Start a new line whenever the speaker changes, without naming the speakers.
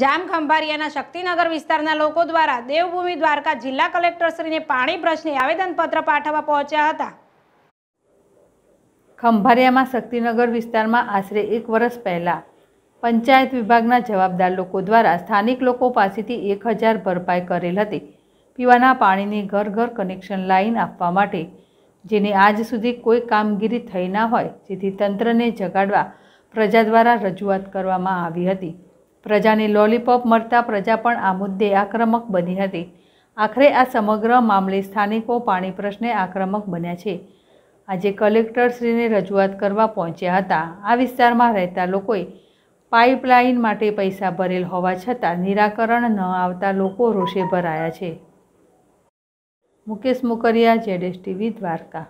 જામ ખંભારિયાના શક્તિનગર વિસ્તારના લોકો દ્વારા દેવભૂમિ દ્વારકા જિલ્લા કલેક્ટરશ્રીને પાણી પ્રશ્ને આવેદનપત્ર પાઠવવા પહોંચ્યા હતા
ખંભારિયામાં શક્તિનગર વિસ્તારમાં આશરે એક વર્ષ પહેલાં પંચાયત વિભાગના જવાબદાર લોકો દ્વારા સ્થાનિક લોકો પાસેથી એક હજાર ભરપાઈ કરેલ હતી પીવાના પાણીની ઘર ઘર કનેક્શન લાઇન આપવા માટે જેની આજ સુધી કોઈ કામગીરી થઈ ના હોય જેથી તંત્રને જગાડવા પ્રજા દ્વારા રજૂઆત કરવામાં આવી હતી પ્રજાને લોલીપોપ મળતા પ્રજા પણ આ મુદ્દે આક્રમક બની હતી આખરે આ સમગ્ર મામલે સ્થાનિકો પાણી પ્રશ્ને આક્રમક બન્યા છે આજે કલેક્ટરશ્રીને રજૂઆત કરવા પહોંચ્યા હતા આ વિસ્તારમાં રહેતા લોકોએ પાઇપલાઇન માટે પૈસા ભરેલ હોવા છતાં નિરાકરણ ન આવતા લોકો રોષે ભરાયા છે મુકેશ મુકરિયા જેડેશ ટીવી દ્વારકા